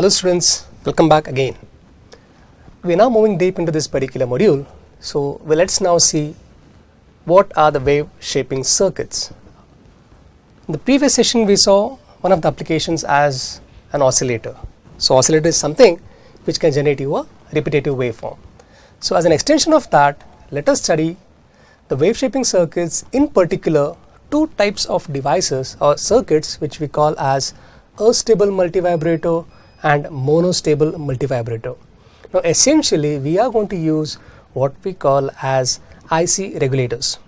Hello students, welcome back again. We are now moving deep into this particular module. So well, let's now see what are the wave shaping circuits. In the previous session we saw one of the applications as an oscillator. So oscillator is something which can generate you a repetitive waveform. So as an extension of that, let us study the wave shaping circuits in particular two types of devices or circuits which we call as a stable multivibrator and monostable multivibrator. Now essentially we are going to use what we call as IC regulators.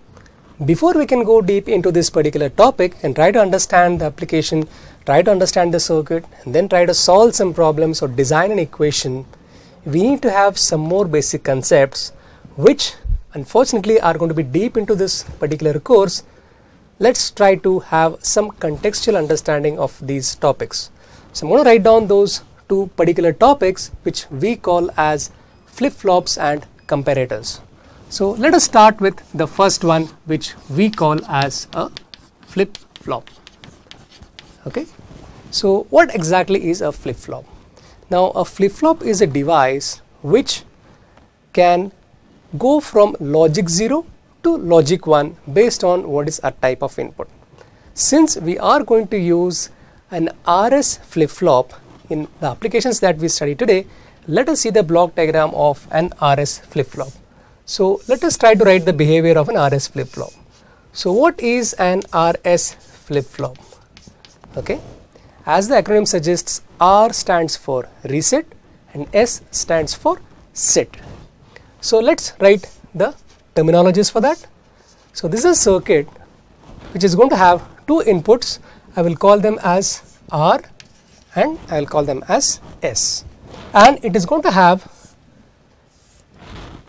Before we can go deep into this particular topic and try to understand the application, try to understand the circuit and then try to solve some problems or design an equation, we need to have some more basic concepts which unfortunately are going to be deep into this particular course. Let's try to have some contextual understanding of these topics. So I'm going to write down those Two particular topics which we call as flip-flops and comparators. So let us start with the first one which we call as a flip-flop. Okay. So what exactly is a flip-flop? Now a flip-flop is a device which can go from logic 0 to logic 1 based on what is a type of input. Since we are going to use an RS flip-flop, in the applications that we study today, let us see the block diagram of an RS flip-flop. So let us try to write the behavior of an RS flip-flop. So what is an RS flip-flop? Okay, as the acronym suggests, R stands for reset and S stands for set. So let's write the terminologies for that. So this is a circuit which is going to have two inputs. I will call them as R and I will call them as S and it is going to have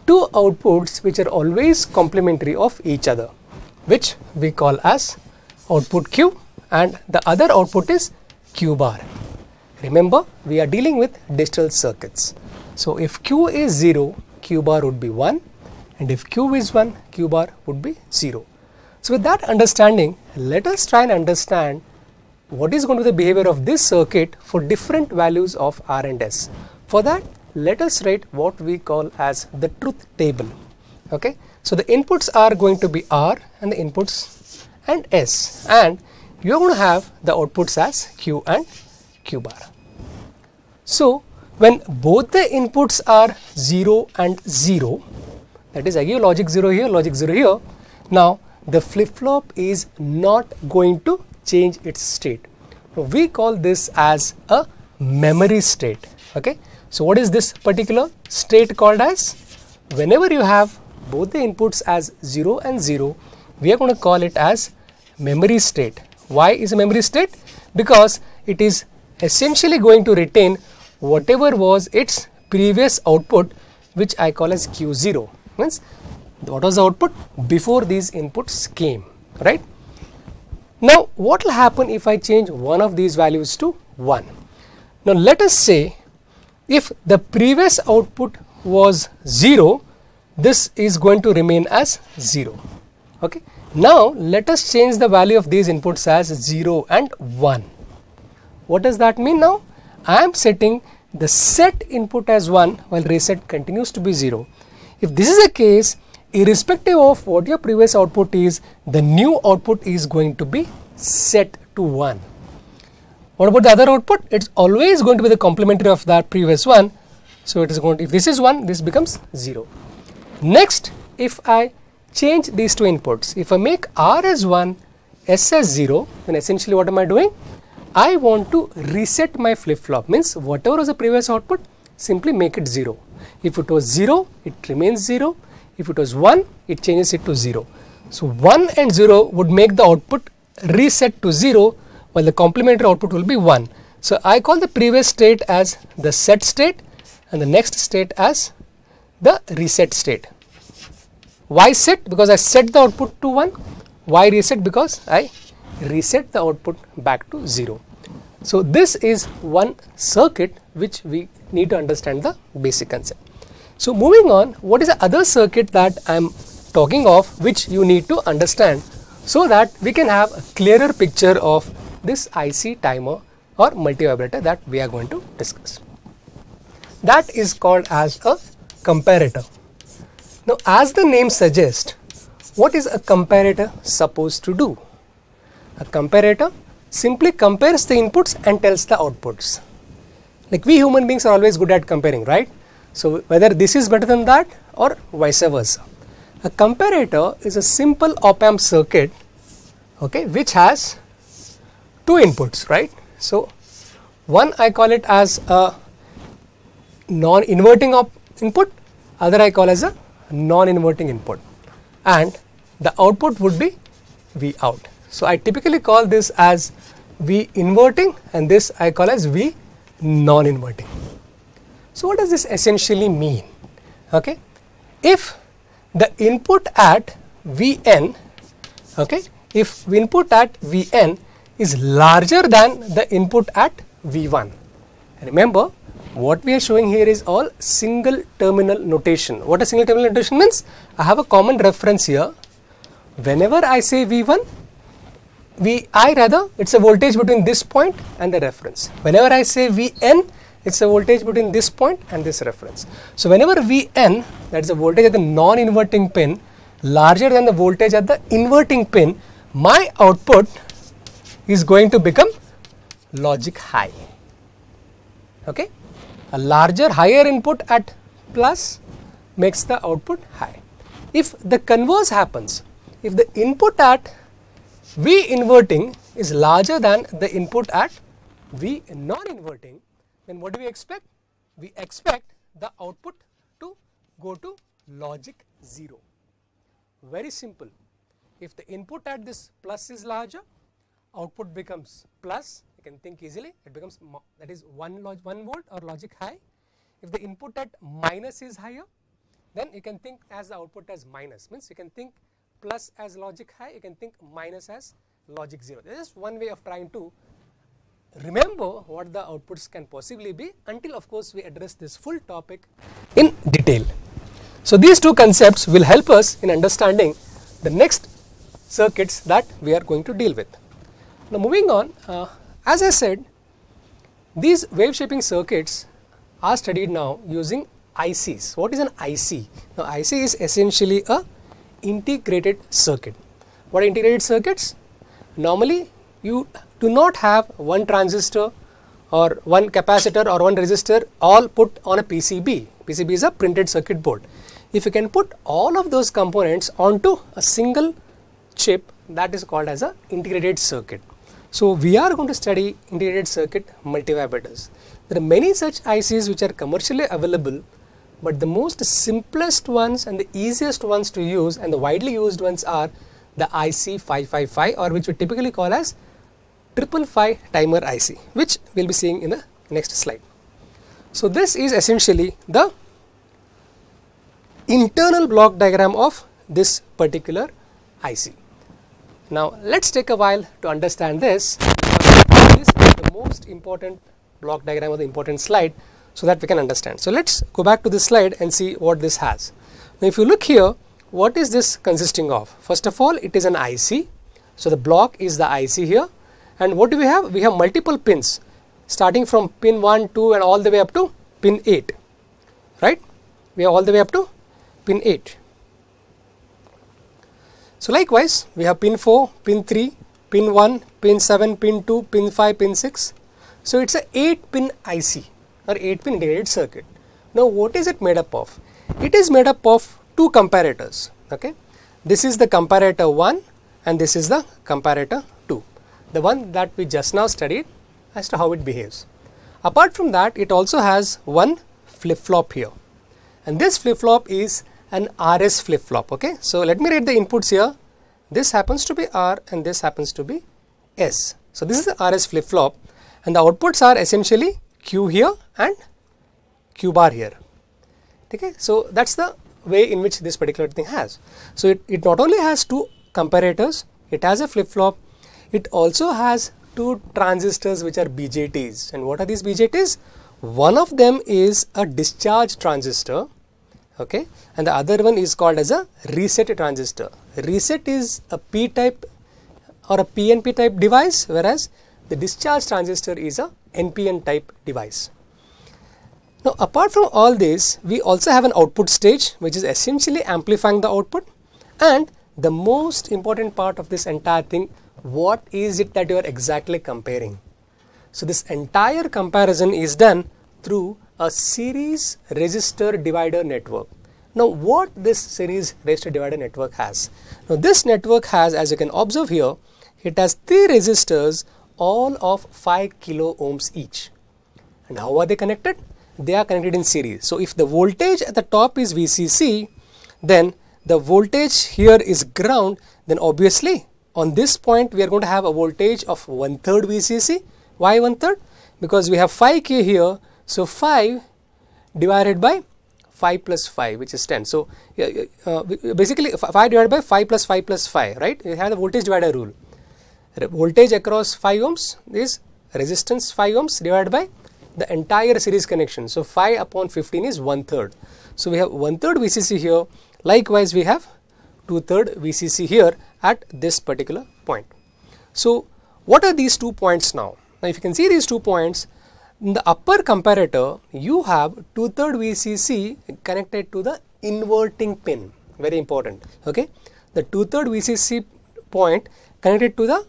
two outputs which are always complementary of each other which we call as output Q and the other output is Q bar. Remember we are dealing with digital circuits. So if Q is 0 Q bar would be 1 and if Q is 1 Q bar would be 0. So with that understanding let us try and understand what is going to be the behavior of this circuit for different values of R and S. For that, let us write what we call as the truth table. Okay, so the inputs are going to be R and the inputs and S, and you are going to have the outputs as Q and Q bar. So when both the inputs are 0 and 0, that is again logic 0 here, logic 0 here, now the flip-flop is not going to change its state. So we call this as a memory state. Okay. So what is this particular state called as? Whenever you have both the inputs as 0 and 0, we are going to call it as memory state. Why is a memory state? Because it is essentially going to retain whatever was its previous output which I call as Q0 means what was the output before these inputs came right now, what will happen if I change one of these values to 1? Now, let us say if the previous output was 0, this is going to remain as 0. Okay. Now, let us change the value of these inputs as 0 and 1. What does that mean now? I am setting the set input as 1 while reset continues to be 0. If this is the case, irrespective of what your previous output is, the new output is going to be set to 1. What about the other output? It's always going to be the complementary of that previous one. So it is going to, if this is 1, this becomes 0. Next, if I change these two inputs, if I make R as 1, S as 0, then essentially what am I doing? I want to reset my flip-flop, means whatever was the previous output, simply make it 0. If it was 0, it remains 0. If it was 1, it changes it to 0. So 1 and 0 would make the output reset to 0 while the complementary output will be 1. So I call the previous state as the set state and the next state as the reset state. Why set? Because I set the output to 1. Why reset? Because I reset the output back to 0. So this is one circuit which we need to understand the basic concept. So moving on, what is the other circuit that I am talking of which you need to understand so that we can have a clearer picture of this IC timer or multivibrator that we are going to discuss. That is called as a comparator. Now as the name suggests, what is a comparator supposed to do? A comparator simply compares the inputs and tells the outputs. Like we human beings are always good at comparing, right? So, whether this is better than that or vice versa. A comparator is a simple op amp circuit okay, which has two inputs right. So, one I call it as a non-inverting input other I call as a non-inverting input and the output would be V out. So, I typically call this as V inverting and this I call as V non-inverting. So, what does this essentially mean? Okay. If the input at V n, okay, if input at V n is larger than the input at V 1. Remember, what we are showing here is all single terminal notation. What a single terminal notation means? I have a common reference here. Whenever I say V1, Vi rather, it is a voltage between this point and the reference. Whenever I say Vn, it is a voltage between this point and this reference. So, whenever Vn that is the voltage at the non-inverting pin larger than the voltage at the inverting pin, my output is going to become logic high. Okay? A larger higher input at plus makes the output high. If the converse happens, if the input at V inverting is larger than the input at V non inverting, then what do we expect? We expect the output to go to logic 0. Very simple, if the input at this plus is larger, output becomes plus, you can think easily, it becomes that is 1, log 1 volt or logic high. If the input at minus is higher, then you can think as the output as minus, means you can think plus as logic high, you can think minus as logic 0. There is one way of trying to remember what the outputs can possibly be until of course we address this full topic in detail. So, these two concepts will help us in understanding the next circuits that we are going to deal with. Now, moving on uh, as I said these wave shaping circuits are studied now using ICs. What is an IC? Now, IC is essentially a integrated circuit. What are integrated circuits? Normally you do not have one transistor or one capacitor or one resistor all put on a PCB. PCB is a printed circuit board. If you can put all of those components onto a single chip that is called as a integrated circuit. So, we are going to study integrated circuit multivibrators. There are many such ICs which are commercially available, but the most simplest ones and the easiest ones to use and the widely used ones are the IC 555 or which we typically call as 555 timer IC which we will be seeing in the next slide. So, this is essentially the internal block diagram of this particular IC. Now, let us take a while to understand this. This is the most important block diagram or the important slide so that we can understand. So, let us go back to this slide and see what this has. Now, if you look here, what is this consisting of? First of all, it is an IC. So, the block is the IC here and what do we have? We have multiple pins starting from pin 1, 2 and all the way up to pin 8, right. We are all the way up to pin 8. So, likewise, we have pin 4, pin 3, pin 1, pin 7, pin 2, pin 5, pin 6. So, it is a 8 pin IC or 8 pin integrated circuit. Now, what is it made up of? It is made up of two comparators. Okay? This is the comparator 1 and this is the comparator the one that we just now studied as to how it behaves. Apart from that, it also has one flip-flop here and this flip-flop is an RS flip-flop. Okay, So, let me read the inputs here. This happens to be R and this happens to be S. So, this is the RS flip-flop and the outputs are essentially Q here and Q bar here. Okay, So, that is the way in which this particular thing has. So, it, it not only has two comparators, it has a flip-flop it also has two transistors which are BJTs. And what are these BJTs? One of them is a discharge transistor okay and the other one is called as a reset transistor. Reset is a p type or a PNP type device whereas the discharge transistor is a NPN type device. Now apart from all this we also have an output stage which is essentially amplifying the output and the most important part of this entire thing what is it that you are exactly comparing. So, this entire comparison is done through a series resistor divider network. Now, what this series resistor divider network has? Now, this network has as you can observe here, it has 3 resistors all of 5 kilo ohms each. And how are they connected? They are connected in series. So, if the voltage at the top is VCC, then the voltage here is ground, then obviously on this point we are going to have a voltage of one third VCC. Why one third? Because we have 5k here. So 5 divided by 5 plus 5 which is 10. So uh, uh, basically 5 divided by 5 plus 5 plus 5 right. You have the voltage divider rule. Voltage across 5 ohms is resistance 5 ohms divided by the entire series connection. So 5 upon 15 is one third. So we have one third VCC here. Likewise we have two third VCC here at this particular point. So, what are these two points now? Now, if you can see these two points, in the upper comparator, you have two-third VCC connected to the inverting pin, very important, okay. The two-third VCC point connected to the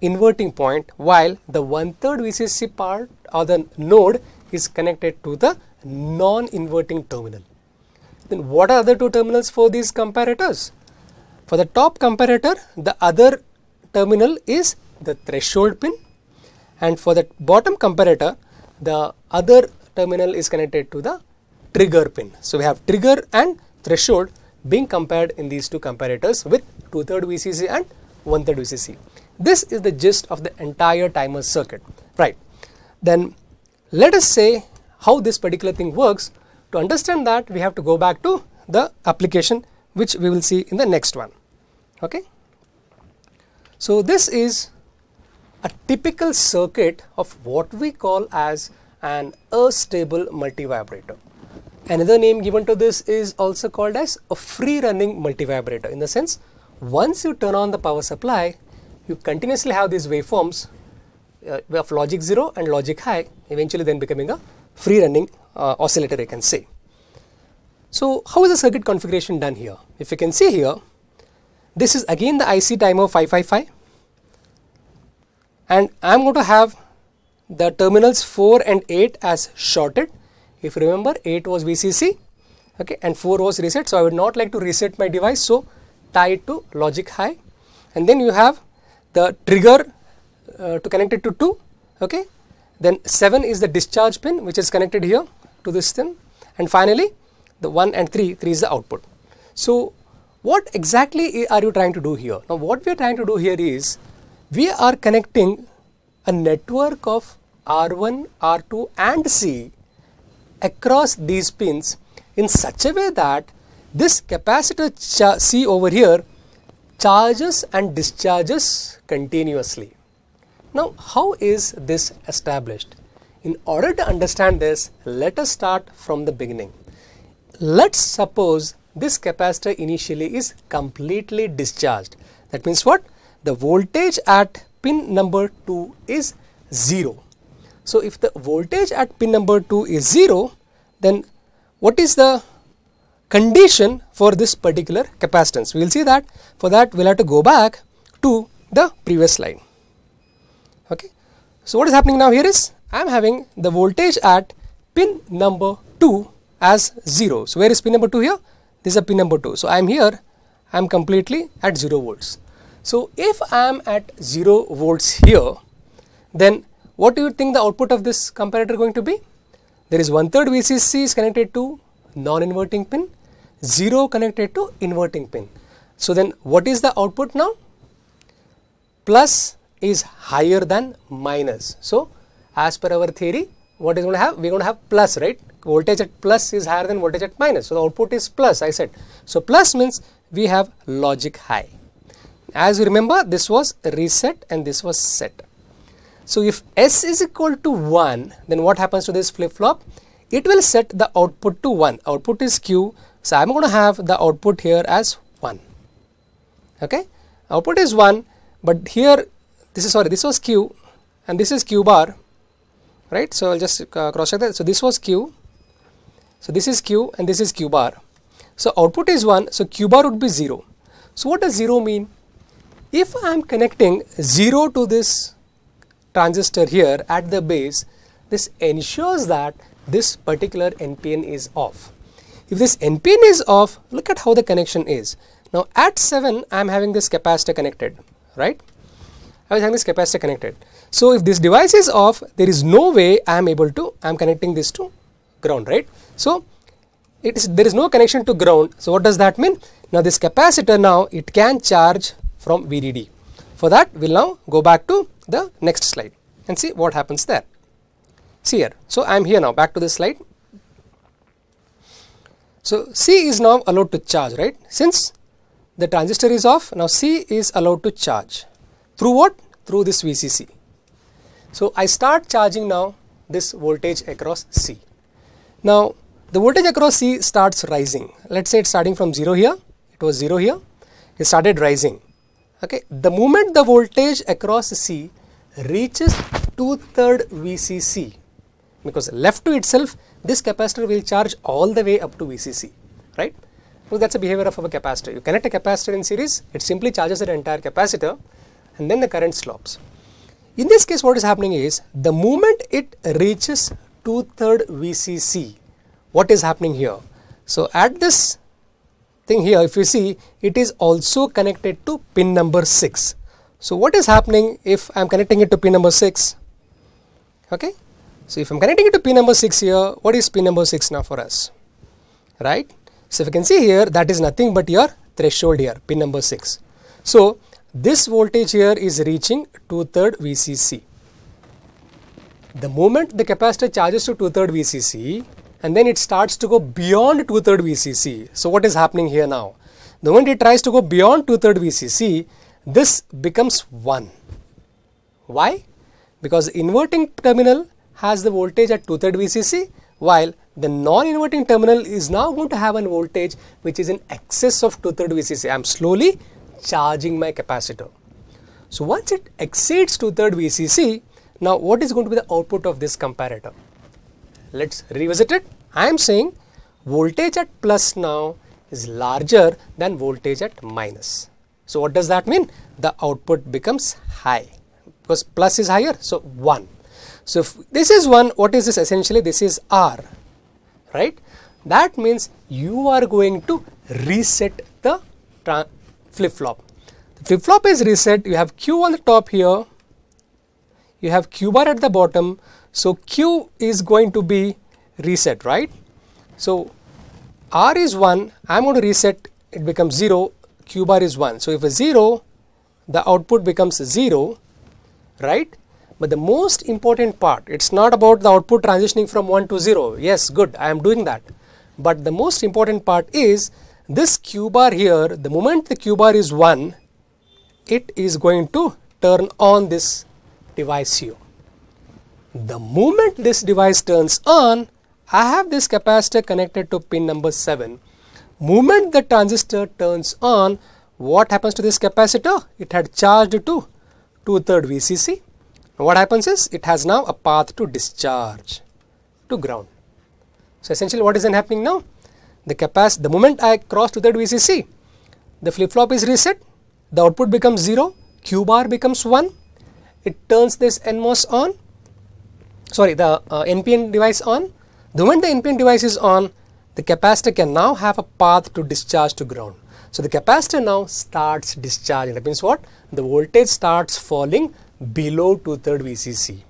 inverting point, while the one-third VCC part or the node is connected to the non-inverting terminal. Then what are the two terminals for these comparators? For the top comparator, the other terminal is the threshold pin and for the bottom comparator, the other terminal is connected to the trigger pin. So, we have trigger and threshold being compared in these two comparators with 2/3 VCC and 1/3 VCC. This is the gist of the entire timer circuit, right. Then let us say how this particular thing works. To understand that, we have to go back to the application which we will see in the next one. Okay. So, this is a typical circuit of what we call as an unstable multivibrator. Another name given to this is also called as a free running multivibrator in the sense once you turn on the power supply you continuously have these waveforms uh, of logic 0 and logic high eventually then becoming a free running uh, oscillator I can say. So, how is the circuit configuration done here? If you can see here this is again the IC timer 555 and I am going to have the terminals 4 and 8 as shorted. If you remember 8 was VCC okay, and 4 was reset. So, I would not like to reset my device. So, tie it to logic high and then you have the trigger uh, to connect it to 2 okay then 7 is the discharge pin which is connected here to this pin and finally the 1 and 3 3 is the output so what exactly are you trying to do here? Now, what we are trying to do here is we are connecting a network of R1, R2 and C across these pins in such a way that this capacitor C over here charges and discharges continuously. Now, how is this established? In order to understand this, let us start from the beginning. Let's suppose this capacitor initially is completely discharged. That means what? The voltage at pin number 2 is 0. So, if the voltage at pin number 2 is 0, then what is the condition for this particular capacitance? We will see that. For that, we will have to go back to the previous slide. Okay. So, what is happening now here is I am having the voltage at pin number 2 as 0. So, where is pin number 2 here? this is a pin number 2. So, I am here I am completely at 0 volts. So, if I am at 0 volts here then what do you think the output of this comparator going to be? There is one third VCC is connected to non-inverting pin, 0 connected to inverting pin. So, then what is the output now? Plus is higher than minus. So, as per our theory what is going to have? We are going to have plus right voltage at plus is higher than voltage at minus. So, the output is plus I said. So, plus means we have logic high. As you remember this was reset and this was set. So, if S is equal to 1 then what happens to this flip flop? It will set the output to 1. Output is Q. So, I am going to have the output here as 1. Okay? Output is 1 but here this is sorry this was Q and this is Q bar right. So, I will just uh, cross check that. So, this was Q so, this is Q and this is Q bar. So, output is 1, so Q bar would be 0. So, what does 0 mean? If I am connecting 0 to this transistor here at the base, this ensures that this particular NPN is off. If this NPN is off, look at how the connection is. Now at 7, I am having this capacitor connected, right? I was having this capacitor connected. So if this device is off, there is no way I am able to, I am connecting this to ground right. So, it is there is no connection to ground. So, what does that mean? Now, this capacitor now it can charge from VDD. For that we will now go back to the next slide and see what happens there. See here. So, I am here now back to this slide. So, C is now allowed to charge right since the transistor is off now C is allowed to charge through what through this VCC. So, I start charging now this voltage across C. Now the voltage across C starts rising. Let us say it is starting from 0 here, it was 0 here, it started rising. Okay. The moment the voltage across C reaches 2 third VCC because left to itself this capacitor will charge all the way up to VCC, right. Well, that is the behavior of a capacitor. You connect a capacitor in series, it simply charges the entire capacitor and then the current slopes. In this case what is happening is the moment it reaches two-third VCC. What is happening here? So at this thing here, if you see, it is also connected to pin number 6. So what is happening if I am connecting it to pin number 6? Okay. So if I am connecting it to pin number 6 here, what is pin number 6 now for us? Right. So if you can see here, that is nothing but your threshold here, pin number 6. So this voltage here is reaching two-third VCC. The moment the capacitor charges to two-third VCC and then it starts to go beyond two-third VCC. So what is happening here now? The moment it tries to go beyond two-third VCC, this becomes 1. Why? Because inverting terminal has the voltage at two-third VCC while the non-inverting terminal is now going to have a voltage which is in excess of two-third VCC. I am slowly charging my capacitor. So once it exceeds two-third VCC, now, what is going to be the output of this comparator? Let's revisit it. I am saying voltage at plus now is larger than voltage at minus. So, what does that mean? The output becomes high because plus is higher. So, 1. So, if this is 1, what is this essentially? This is R, right? That means you are going to reset the flip-flop. The flip-flop is reset. You have Q on the top here you have q bar at the bottom. So, q is going to be reset right. So, r is 1 I am going to reset it becomes 0 q bar is 1. So, if a 0 the output becomes 0 right. But the most important part it is not about the output transitioning from 1 to 0 yes good I am doing that. But the most important part is this q bar here the moment the q bar is 1 it is going to turn on this device here. The moment this device turns on, I have this capacitor connected to pin number 7. Moment the transistor turns on, what happens to this capacitor? It had charged to 2 third VCC. What happens is it has now a path to discharge to ground. So essentially what is then happening now? The the moment I cross to that VCC, the flip flop is reset, the output becomes 0, Q bar becomes 1 it turns this NMOS on, sorry the uh, NPN device on. The moment the NPN device is on, the capacitor can now have a path to discharge to ground. So, the capacitor now starts discharging that means what the voltage starts falling below 2 third VCC.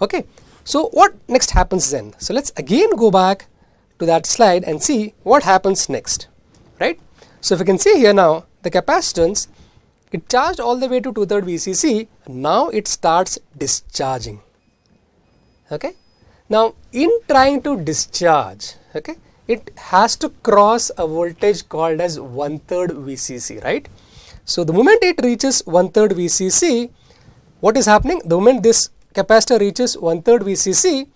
Okay. So, what next happens then? So, let us again go back to that slide and see what happens next right. So, if you can see here now the capacitance it charged all the way to two-third VCC. Now it starts discharging. Okay. Now in trying to discharge, okay, it has to cross a voltage called as one-third VCC, right? So the moment it reaches one-third VCC, what is happening? The moment this capacitor reaches one-third VCC,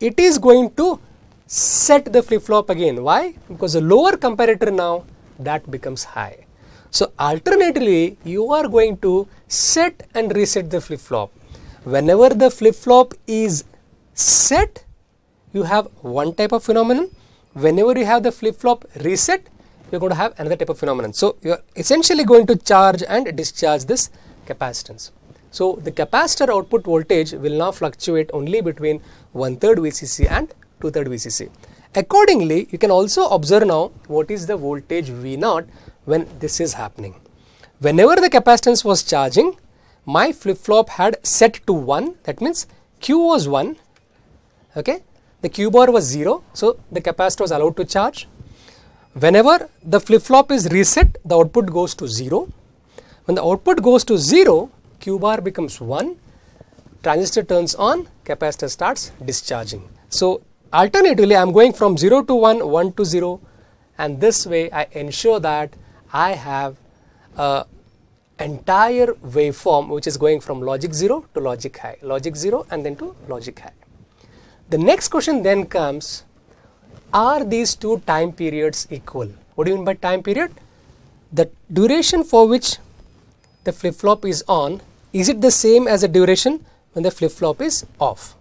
it is going to set the flip-flop again. Why? Because the lower comparator now that becomes high. So alternately, you are going to set and reset the flip-flop. Whenever the flip-flop is set, you have one type of phenomenon. Whenever you have the flip-flop reset, you're going to have another type of phenomenon. So you're essentially going to charge and discharge this capacitance. So the capacitor output voltage will now fluctuate only between one third VCC and two third VCC. Accordingly, you can also observe now what is the voltage V naught when this is happening. Whenever the capacitance was charging, my flip-flop had set to 1 that means Q was 1, okay? the Q bar was 0, so the capacitor was allowed to charge. Whenever the flip-flop is reset, the output goes to 0. When the output goes to 0, Q bar becomes 1, transistor turns on, capacitor starts discharging. So, alternatively I am going from 0 to 1, 1 to 0 and this way I ensure that I have a entire waveform which is going from logic 0 to logic high, logic 0 and then to logic high. The next question then comes, are these two time periods equal? What do you mean by time period? The duration for which the flip flop is on, is it the same as the duration when the flip flop is off?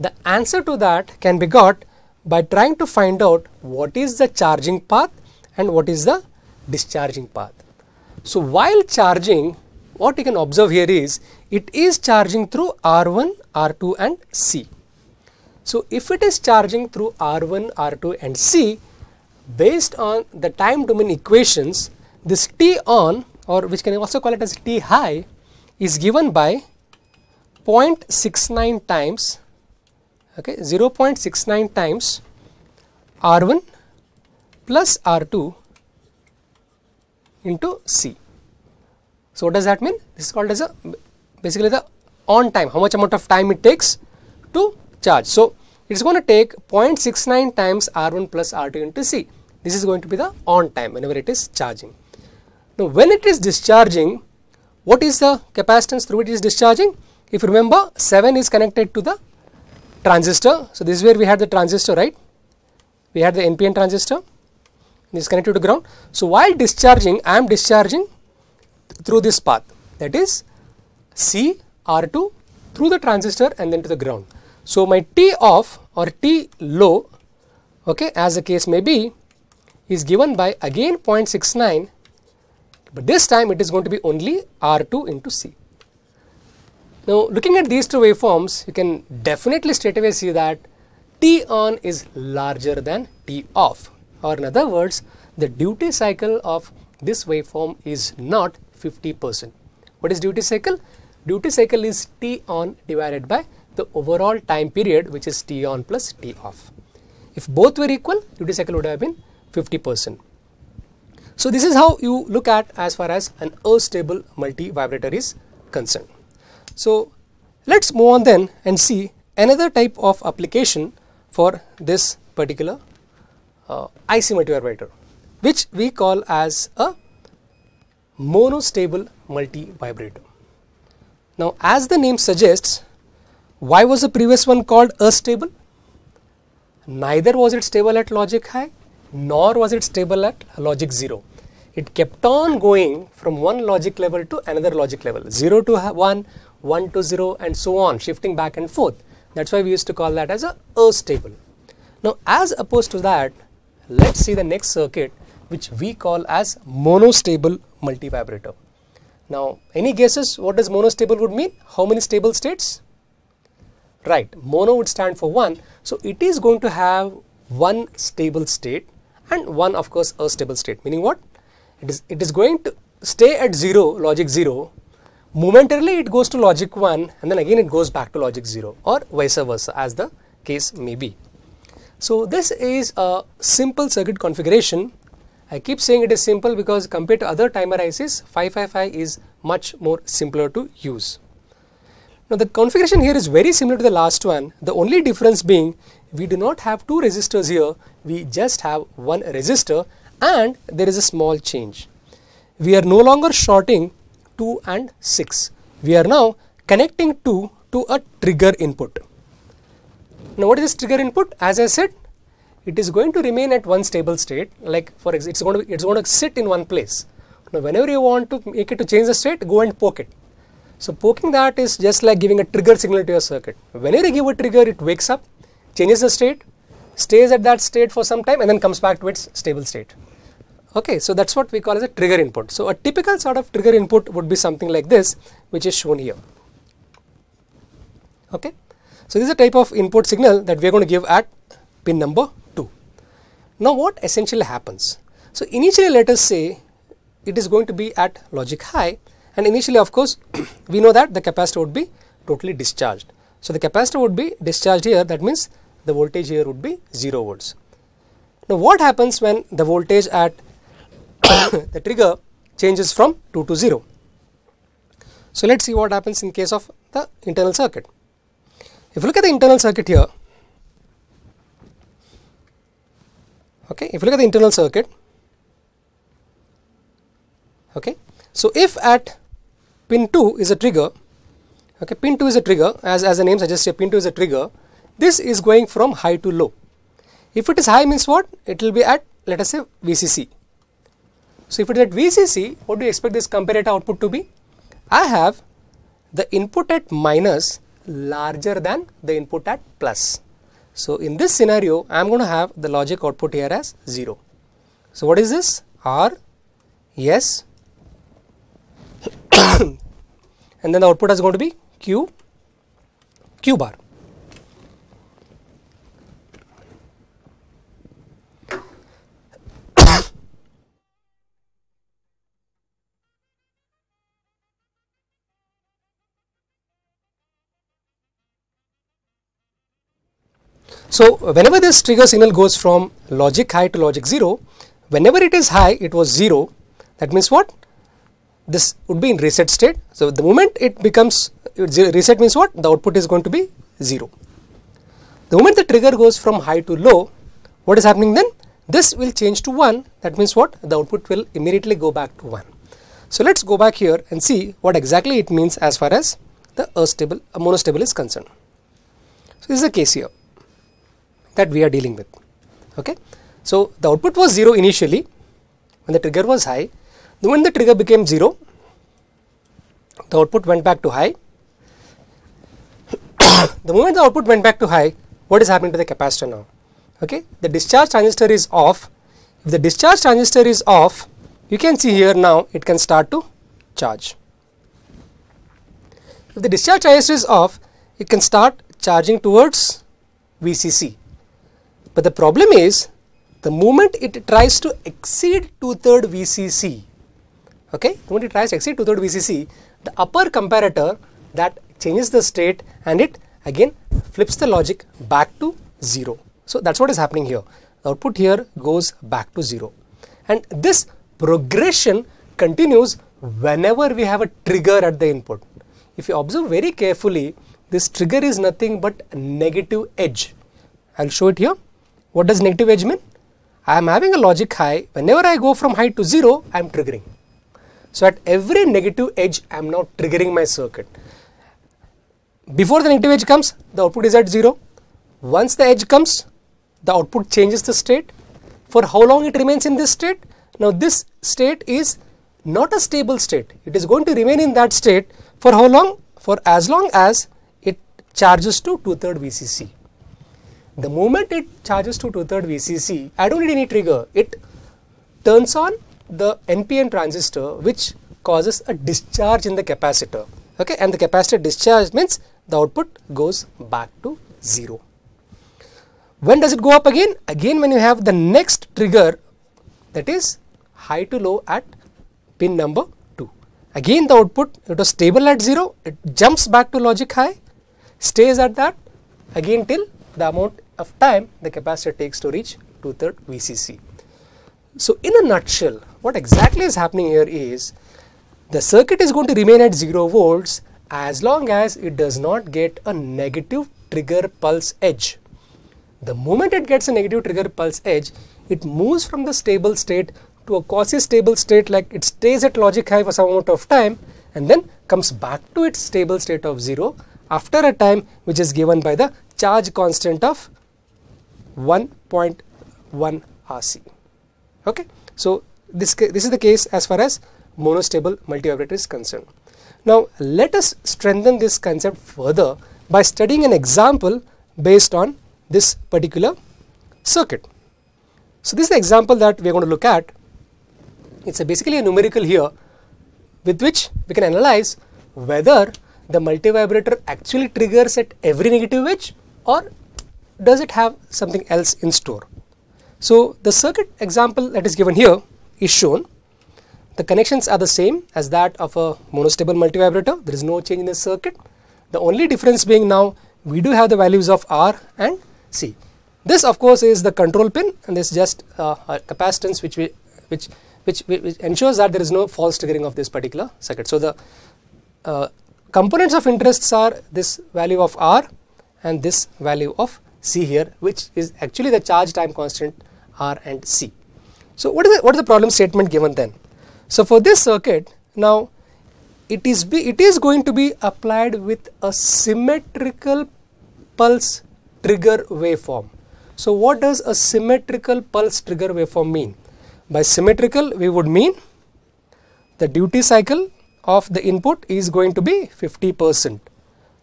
The answer to that can be got by trying to find out what is the charging path and what is the discharging path. So, while charging what you can observe here is it is charging through R1, R2 and C. So, if it is charging through R1, R2 and C based on the time domain equations this T on or which can also call it as T high is given by 0.69 times okay 0.69 times R1 plus R2 into C. So, what does that mean? This is called as a basically the on time, how much amount of time it takes to charge. So, it is going to take 0.69 times R1 plus R2 into C. This is going to be the on time whenever it is charging. Now, when it is discharging, what is the capacitance through which it is discharging? If you remember, 7 is connected to the transistor. So, this is where we had the transistor, right? We had the NPN transistor is connected to ground. So, while discharging I am discharging through this path that is C R2 through the transistor and then to the ground. So, my T off or T low okay, as the case may be is given by again 0.69, but this time it is going to be only R2 into C. Now, looking at these two waveforms, you can definitely straight away see that T on is larger than T off or in other words the duty cycle of this waveform is not 50 percent. What is duty cycle? Duty cycle is T on divided by the overall time period which is T on plus T off. If both were equal duty cycle would have been 50 percent. So, this is how you look at as far as an unstable multi vibrator is concerned. So, let us move on then and see another type of application for this particular uh, isometer multivibrator, which we call as a monostable multivibrator. Now as the name suggests why was the previous one called unstable? Neither was it stable at logic high nor was it stable at logic 0. It kept on going from one logic level to another logic level 0 to 1, 1 to 0 and so on shifting back and forth. That is why we used to call that as a unstable. Now as opposed to that Let's see the next circuit which we call as monostable multivibrator. Now any guesses what does monostable would mean? How many stable states? Right, mono would stand for 1. So it is going to have one stable state and one of course a stable state meaning what? It is, it is going to stay at 0 logic 0 momentarily it goes to logic 1 and then again it goes back to logic 0 or vice versa as the case may be. So, this is a simple circuit configuration. I keep saying it is simple because compared to other timer ICs, 555 is much more simpler to use. Now, the configuration here is very similar to the last one. The only difference being we do not have two resistors here, we just have one resistor and there is a small change. We are no longer shorting 2 and 6. We are now connecting 2 to a trigger input. Now, what is this trigger input? As I said, it is going to remain at one stable state, like for example, it's going to it's going to sit in one place. Now, whenever you want to make it to change the state, go and poke it. So, poking that is just like giving a trigger signal to your circuit. Whenever you give a trigger, it wakes up, changes the state, stays at that state for some time and then comes back to its stable state. Okay, so that's what we call as a trigger input. So, a typical sort of trigger input would be something like this, which is shown here. Okay. So, this is a type of input signal that we are going to give at pin number 2. Now, what essentially happens? So, initially let us say it is going to be at logic high and initially of course, we know that the capacitor would be totally discharged. So, the capacitor would be discharged here that means the voltage here would be 0 volts. Now, what happens when the voltage at the trigger changes from 2 to 0? So, let us see what happens in case of the internal circuit. If you look at the internal circuit here, okay, if you look at the internal circuit, okay, so if at pin 2 is a trigger, okay, pin 2 is a trigger as, as the name suggests here, pin 2 is a trigger, this is going from high to low. If it is high means what? It will be at let us say VCC. So, if it is at VCC, what do you expect this comparator output to be? I have the input at minus larger than the input at plus. So, in this scenario, I am going to have the logic output here as 0. So, what is this? R, yes, and then the output is going to be Q, Q bar. So, whenever this trigger signal goes from logic high to logic 0, whenever it is high it was 0 that means what? This would be in reset state. So, the moment it becomes reset means what? The output is going to be 0. The moment the trigger goes from high to low, what is happening then? This will change to 1 that means what? The output will immediately go back to 1. So, let us go back here and see what exactly it means as far as the a monostable is concerned. So, this is the case here that we are dealing with. Okay? So, the output was 0 initially when the trigger was high, when the trigger became 0, the output went back to high. the moment the output went back to high, what is happening to the capacitor now? Okay? The discharge transistor is off. If the discharge transistor is off, you can see here now it can start to charge. If the discharge transistor is off, it can start charging towards VCC but the problem is the moment it tries to exceed two-third VCC, okay, the moment it tries to exceed two-third VCC, the upper comparator that changes the state and it again flips the logic back to 0. So, that is what is happening here. The output here goes back to 0 and this progression continues whenever we have a trigger at the input. If you observe very carefully, this trigger is nothing but negative edge. I will show it here. What does negative edge mean? I am having a logic high, whenever I go from high to 0, I am triggering. So at every negative edge, I am now triggering my circuit. Before the negative edge comes, the output is at 0. Once the edge comes, the output changes the state. For how long it remains in this state? Now this state is not a stable state. It is going to remain in that state for how long? For as long as it charges to two-third VCC. The moment it charges to two-third VCC, I don't need any trigger. It turns on the NPN transistor which causes a discharge in the capacitor. Okay, and the capacitor discharge means the output goes back to 0. When does it go up again? Again when you have the next trigger that is high to low at pin number 2. Again the output it was stable at 0, it jumps back to logic high, stays at that again till the amount of time the capacitor takes to reach two third VCC. So, in a nutshell what exactly is happening here is the circuit is going to remain at 0 volts as long as it does not get a negative trigger pulse edge. The moment it gets a negative trigger pulse edge, it moves from the stable state to a quasi stable state like it stays at logic high for some amount of time and then comes back to its stable state of 0 after a time which is given by the charge constant of 1.1 RC. Okay, so this this is the case as far as monostable multivibrator is concerned. Now let us strengthen this concept further by studying an example based on this particular circuit. So this is the example that we are going to look at. It's a basically a numerical here with which we can analyze whether the multivibrator actually triggers at every negative edge or does it have something else in store? So the circuit example that is given here is shown. The connections are the same as that of a monostable multivibrator. There is no change in the circuit. The only difference being now we do have the values of R and C. This of course is the control pin and this just uh, a capacitance which we which which, which ensures that there is no false triggering of this particular circuit. So the uh, components of interests are this value of R and this value of C here which is actually the charge time constant R and C. So, what is the, what is the problem statement given then? So, for this circuit now it is be, it is going to be applied with a symmetrical pulse trigger waveform. So, what does a symmetrical pulse trigger waveform mean? By symmetrical we would mean the duty cycle of the input is going to be 50 percent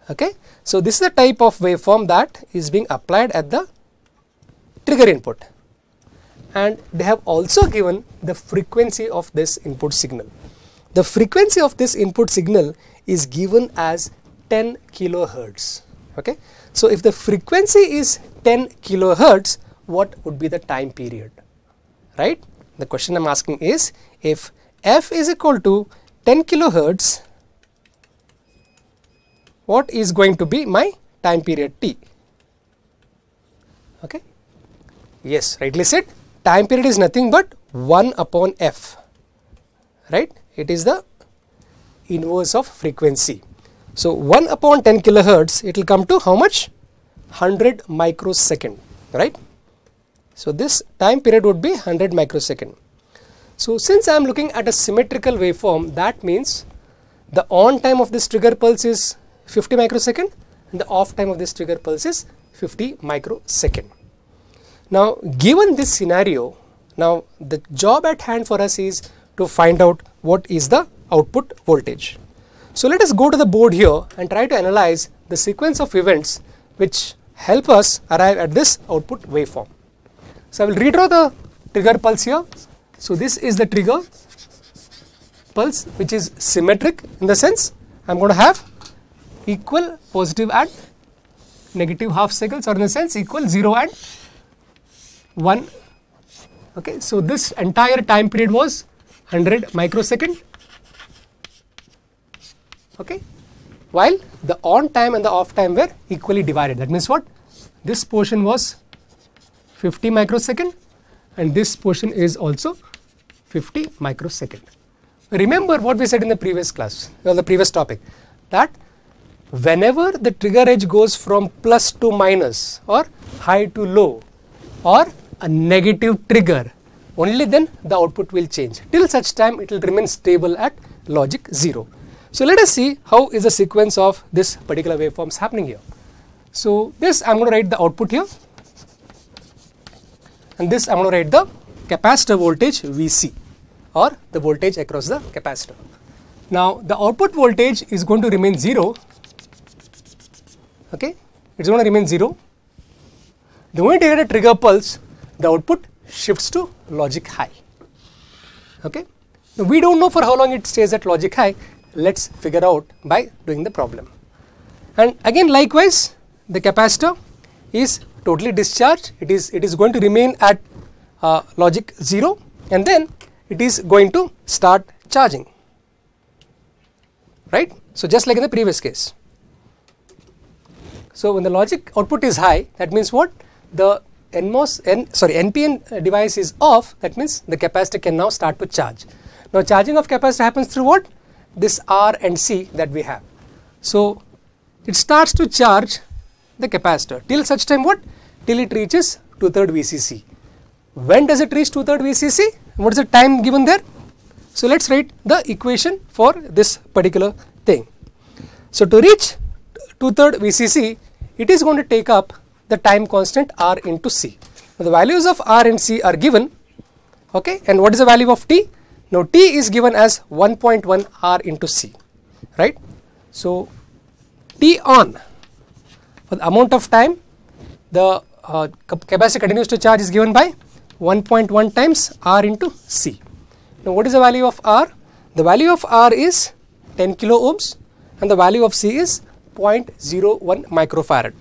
Okay. So, this is the type of waveform that is being applied at the trigger input and they have also given the frequency of this input signal. The frequency of this input signal is given as 10 kilohertz. Okay. So, if the frequency is 10 kilohertz, what would be the time period? Right. The question I am asking is if f is equal to 10 kilohertz what is going to be my time period t okay yes rightly said time period is nothing but 1 upon f right it is the inverse of frequency so 1 upon 10 kilohertz it will come to how much 100 microsecond right so this time period would be 100 microsecond so since i am looking at a symmetrical waveform that means the on time of this trigger pulse is 50 microsecond and the off time of this trigger pulse is 50 microsecond. Now given this scenario, now the job at hand for us is to find out what is the output voltage. So let us go to the board here and try to analyze the sequence of events which help us arrive at this output waveform. So I will redraw the trigger pulse here. So this is the trigger pulse which is symmetric in the sense I am going to have equal positive and negative half cycles or in a sense equal 0 and 1 okay so this entire time period was 100 microsecond okay while the on time and the off time were equally divided that means what this portion was 50 microsecond and this portion is also 50 microsecond remember what we said in the previous class or the previous topic that whenever the trigger edge goes from plus to minus or high to low or a negative trigger only then the output will change till such time it will remain stable at logic 0. So let us see how is the sequence of this particular waveforms happening here. So this I am going to write the output here and this I am going to write the capacitor voltage Vc or the voltage across the capacitor. Now the output voltage is going to remain 0 okay it is going to remain 0 the moment you get a trigger pulse the output shifts to logic high okay now we don't know for how long it stays at logic high let's figure out by doing the problem and again likewise the capacitor is totally discharged it is it is going to remain at uh, logic 0 and then it is going to start charging right so just like in the previous case so, when the logic output is high that means what the NMOS N sorry NPN device is off that means the capacitor can now start to charge. Now charging of capacitor happens through what? This R and C that we have. So it starts to charge the capacitor till such time what? Till it reaches 2 third VCC. When does it reach 2 third VCC? What is the time given there? So let us write the equation for this particular thing. So to reach 2 third VCC it is going to take up the time constant r into c. Now, the values of r and c are given okay and what is the value of t? Now, t is given as 1.1 r into c right. So, t on for the amount of time the uh, continuous continues to charge is given by 1.1 times r into c. Now, what is the value of r? The value of r is 10 kilo ohms and the value of c is 0.01 microfarad.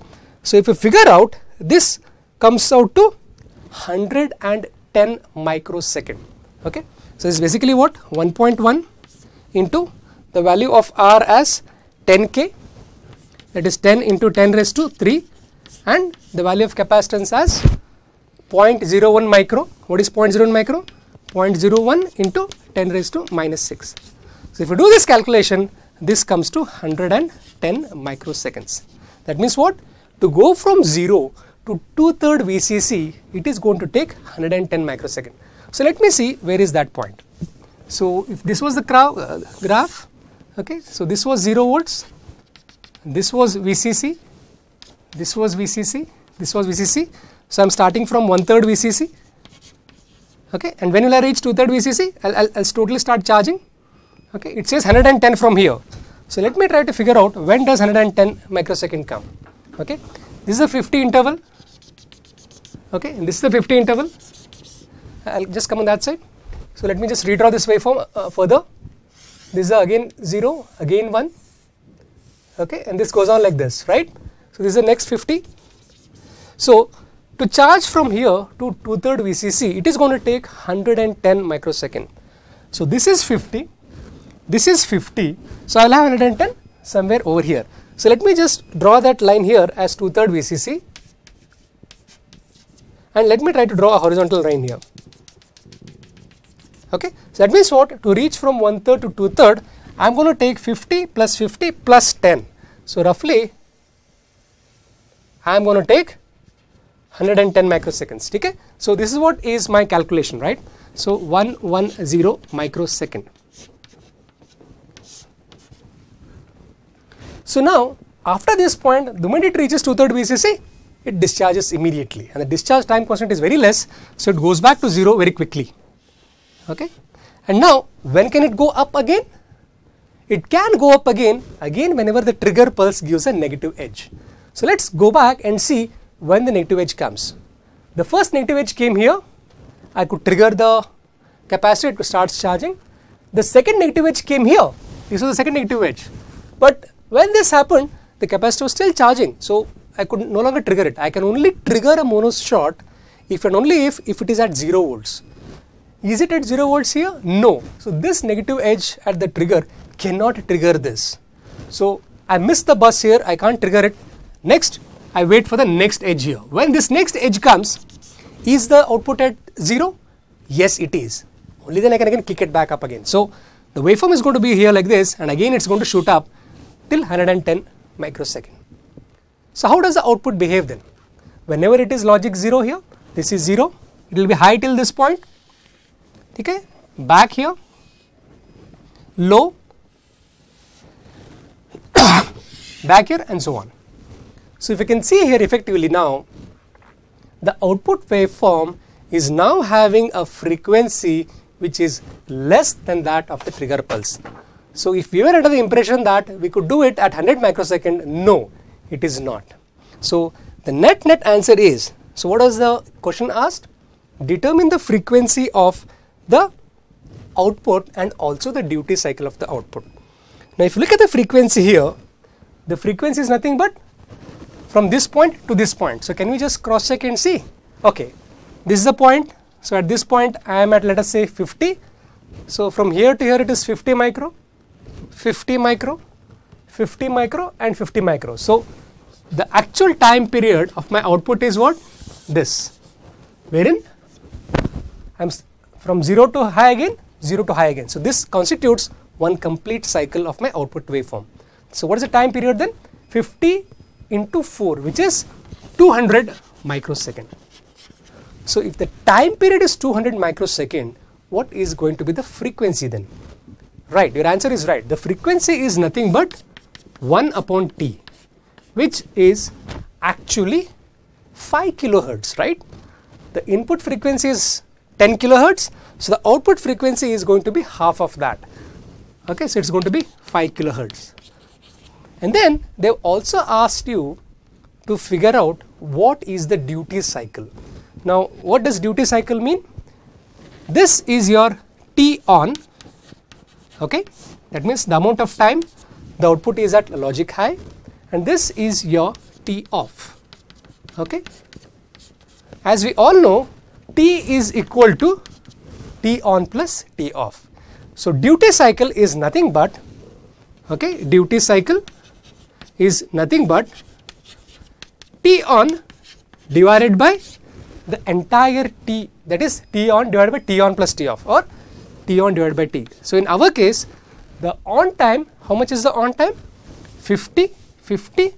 So, if you figure out this comes out to 110 microsecond. Okay. So, this is basically what 1.1 into the value of R as 10 K that is 10 into 10 raised to 3 and the value of capacitance as 0.01 micro. What is 0.01 micro? 0.01 into 10 raised to minus 6. So, if you do this calculation this comes to 110 microseconds. That means what? To go from 0 to 2 third VCC, it is going to take 110 microsecond. So let me see where is that point. So if this was the uh, graph, okay, so this was 0 volts, this was VCC, this was VCC, this was VCC. So I am starting from 1 third VCC, okay, and when will I reach 2 third VCC? I will totally start charging okay it says 110 from here so let me try to figure out when does 110 microsecond come okay this is a 50 interval okay and this is the 50 interval i'll just come on that side so let me just redraw this waveform uh, further this is again 0 again 1 okay and this goes on like this right so this is the next 50 so to charge from here to two-third VCC, it is going to take 110 microsecond. So this is 50 this is 50 so i'll have 110 somewhere over here so let me just draw that line here as 2 third vcc and let me try to draw a horizontal line here okay so that means what to reach from one third to 2 third third i'm going to take 50 plus 50 plus 10 so roughly i'm going to take 110 microseconds okay so this is what is my calculation right so 110 microsecond So now after this point, the minute it reaches two-third BCC, it discharges immediately and the discharge time constant is very less, so it goes back to 0 very quickly. Okay? And now when can it go up again? It can go up again, again whenever the trigger pulse gives a negative edge. So let us go back and see when the negative edge comes. The first negative edge came here, I could trigger the capacitor, it starts charging. The second negative edge came here, this was the second negative edge. But when this happened, the capacitor was still charging. So, I could no longer trigger it. I can only trigger a mono shot if and only if, if it is at 0 volts. Is it at 0 volts here? No. So, this negative edge at the trigger cannot trigger this. So, I miss the bus here, I can't trigger it. Next, I wait for the next edge here. When this next edge comes, is the output at 0? Yes, it is. Only then I can again kick it back up again. So, the waveform is going to be here like this and again it is going to shoot up till 110 microsecond. So how does the output behave then? Whenever it is logic 0 here, this is 0, it will be high till this point, okay? back here, low, back here and so on. So if you can see here effectively now, the output waveform is now having a frequency which is less than that of the trigger pulse. So, if we were under the impression that we could do it at 100 microsecond, no, it is not. So, the net net answer is, so what was the question asked? Determine the frequency of the output and also the duty cycle of the output. Now, if you look at the frequency here, the frequency is nothing but from this point to this point. So, can we just cross check and see? Okay, this is the point. So, at this point I am at let us say 50. So, from here to here it is 50 micro 50 micro, 50 micro and 50 micro. So, the actual time period of my output is what? This, wherein I am from 0 to high again, 0 to high again. So, this constitutes one complete cycle of my output waveform. So, what is the time period then? 50 into 4 which is 200 microsecond. So, if the time period is 200 microsecond, what is going to be the frequency then? Right, your answer is right. The frequency is nothing but 1 upon t, which is actually 5 kilohertz, right? The input frequency is 10 kilohertz, so the output frequency is going to be half of that. Okay, so it's going to be 5 kilohertz. And then they've also asked you to figure out what is the duty cycle. Now, what does duty cycle mean? This is your T on okay that means the amount of time the output is at logic high and this is your t off okay as we all know t is equal to t on plus t off so duty cycle is nothing but okay duty cycle is nothing but t on divided by the entire t that is t on divided by t on plus t off or t on divided by t. So in our case, the on time, how much is the on time? 50, 50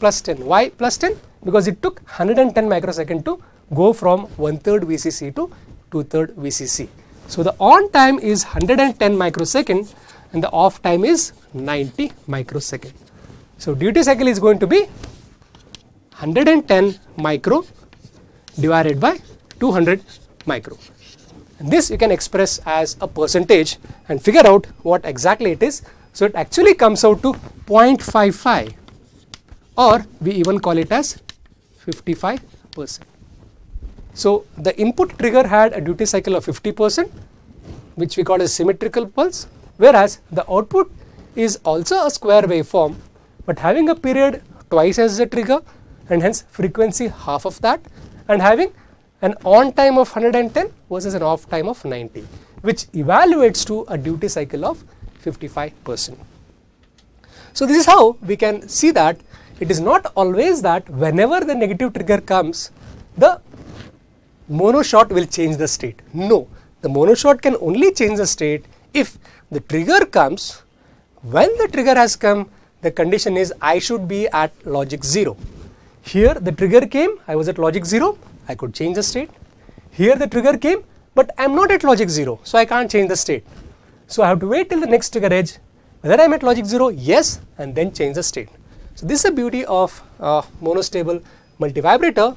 plus 10. Why plus 10? Because it took 110 microsecond to go from one third VCC to two third VCC. So the on time is 110 microsecond and the off time is 90 microsecond. So duty cycle is going to be 110 micro divided by 200 micro. And this you can express as a percentage and figure out what exactly it is. So it actually comes out to 0.55 or we even call it as 55 percent. So the input trigger had a duty cycle of 50 percent which we call a symmetrical pulse whereas the output is also a square waveform but having a period twice as the trigger and hence frequency half of that and having an on time of 110 versus an off time of 90 which evaluates to a duty cycle of 55%. So this is how we can see that it is not always that whenever the negative trigger comes the mono shot will change the state. No, the mono shot can only change the state if the trigger comes when the trigger has come the condition is I should be at logic 0. Here the trigger came I was at logic 0 I could change the state. Here the trigger came, but I am not at logic 0, so I can't change the state. So I have to wait till the next trigger edge, whether I am at logic 0, yes, and then change the state. So this is the beauty of uh, monostable multivibrator.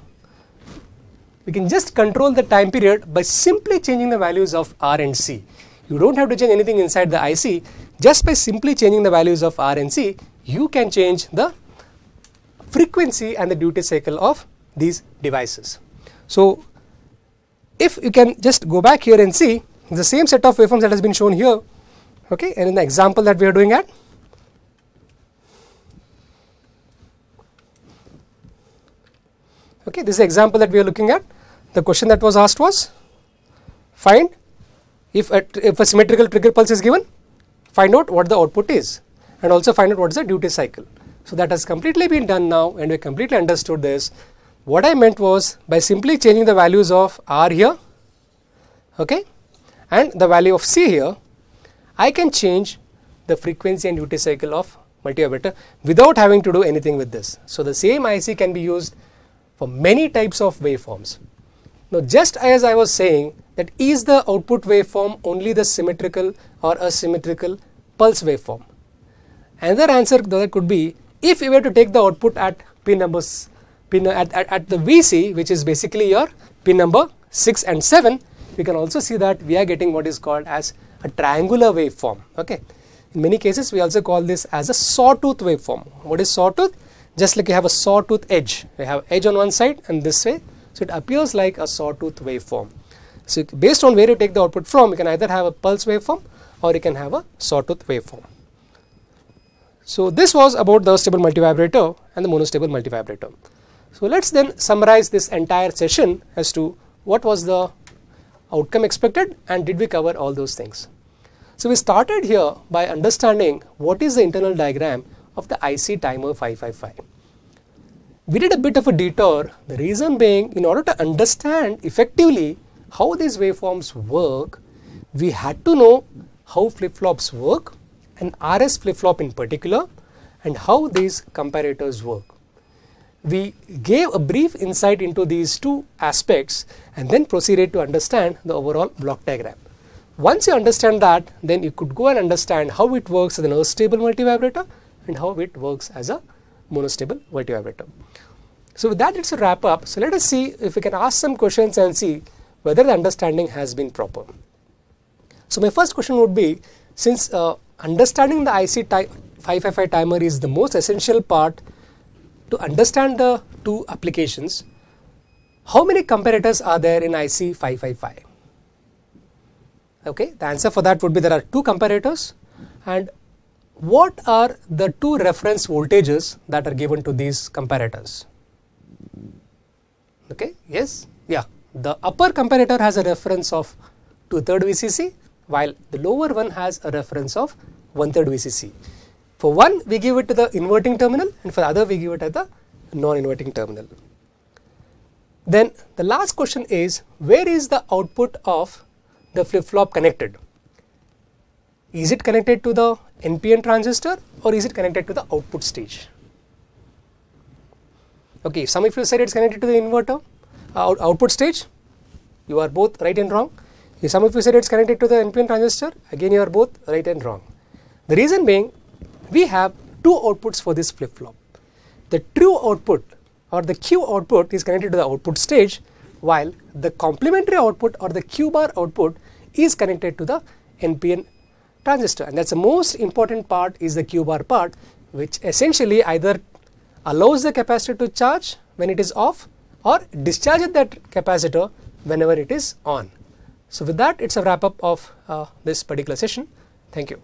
We can just control the time period by simply changing the values of R and C. You don't have to change anything inside the IC. Just by simply changing the values of R and C, you can change the frequency and the duty cycle of these devices. So, if you can just go back here and see the same set of waveforms that has been shown here okay and in the example that we are doing at okay this is the example that we are looking at the question that was asked was find if a, if a symmetrical trigger pulse is given find out what the output is and also find out what is the duty cycle so that has completely been done now and we completely understood this what I meant was by simply changing the values of R here okay, and the value of C here, I can change the frequency and duty cycle of multivibrator without having to do anything with this. So, the same IC can be used for many types of waveforms. Now, just as I was saying that is the output waveform only the symmetrical or asymmetrical pulse waveform? Another answer that could be if we were to take the output at pin numbers pin at, at, at the VC which is basically your pin number 6 and 7 we can also see that we are getting what is called as a triangular waveform okay. In many cases we also call this as a sawtooth waveform. What is sawtooth? Just like you have a sawtooth edge, we have edge on one side and this way so it appears like a sawtooth waveform. So based on where you take the output from you can either have a pulse waveform or you can have a sawtooth waveform. So this was about the stable multivibrator and the monostable multivibrator. So, let us then summarize this entire session as to what was the outcome expected and did we cover all those things. So, we started here by understanding what is the internal diagram of the IC timer 555. We did a bit of a detour, the reason being in order to understand effectively how these waveforms work, we had to know how flip-flops work and RS flip-flop in particular and how these comparators work we gave a brief insight into these two aspects and then proceeded to understand the overall block diagram. Once you understand that, then you could go and understand how it works as an stable multivibrator and how it works as a monostable multivibrator. So, with that it is a wrap up. So, let us see if we can ask some questions and see whether the understanding has been proper. So, my first question would be since uh, understanding the IC 555 timer is the most essential part to understand the two applications, how many comparators are there in IC 555? Okay, the answer for that would be there are two comparators and what are the two reference voltages that are given to these comparators? Okay, yes, yeah. The upper comparator has a reference of 2 third VCC while the lower one has a reference of 1 third VCC. For one, we give it to the inverting terminal and for the other, we give it at the non-inverting terminal. Then the last question is, where is the output of the flip-flop connected? Is it connected to the NPN transistor or is it connected to the output stage? Okay, some of you said it's connected to the inverter uh, output stage, you are both right and wrong. If some of you said it's connected to the NPN transistor, again you are both right and wrong. The reason being we have two outputs for this flip-flop. The true output or the Q output is connected to the output stage while the complementary output or the Q bar output is connected to the NPN transistor and that's the most important part is the Q bar part which essentially either allows the capacitor to charge when it is off or discharges that capacitor whenever it is on. So with that it's a wrap up of uh, this particular session. Thank you.